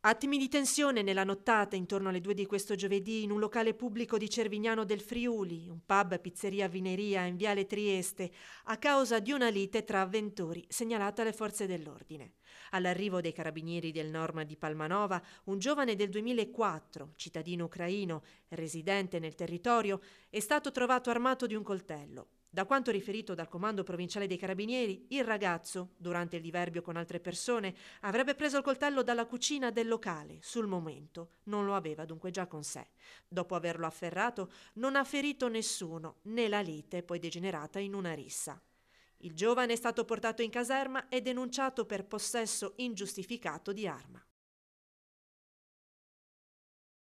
Attimi di tensione nella nottata intorno alle due di questo giovedì in un locale pubblico di Cervignano del Friuli, un pub pizzeria vineria in Viale Trieste, a causa di una lite tra avventori segnalata alle forze dell'ordine. All'arrivo dei carabinieri del Norma di Palmanova, un giovane del 2004, cittadino ucraino, residente nel territorio, è stato trovato armato di un coltello. Da quanto riferito dal comando provinciale dei carabinieri, il ragazzo, durante il diverbio con altre persone, avrebbe preso il coltello dalla cucina del locale, sul momento, non lo aveva dunque già con sé. Dopo averlo afferrato, non ha ferito nessuno, né la lite poi degenerata in una rissa. Il giovane è stato portato in caserma e denunciato per possesso ingiustificato di arma.